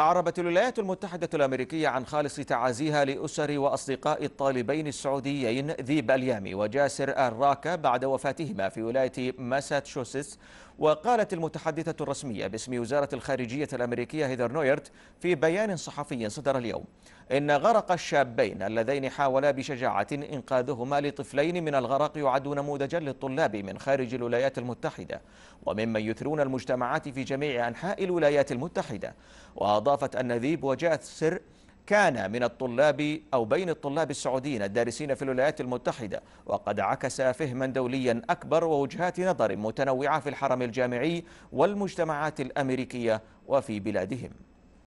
أعربت الولايات المتحدة الأمريكية عن خالص تعازيها لأسر وأصدقاء الطالبين السعوديين ذيب اليامي وجاسر الراكا بعد وفاتهما في ولاية ماساتشوستس وقالت المتحدثة الرسمية باسم وزارة الخارجية الأمريكية هيدر نويرت في بيان صحفي صدر اليوم إن غرق الشابين اللذين حاولا بشجاعة إنقاذهما لطفلين من الغرق يعد نموذجا للطلاب من خارج الولايات المتحدة وممن يثرون المجتمعات في جميع أنحاء الولايات المتحدة وأضافت النذيب وجاءت سر كان من الطلاب أو بين الطلاب السعوديين الدارسين في الولايات المتحدة وقد عكس فهما دوليا أكبر ووجهات نظر متنوعة في الحرم الجامعي والمجتمعات الأمريكية وفي بلادهم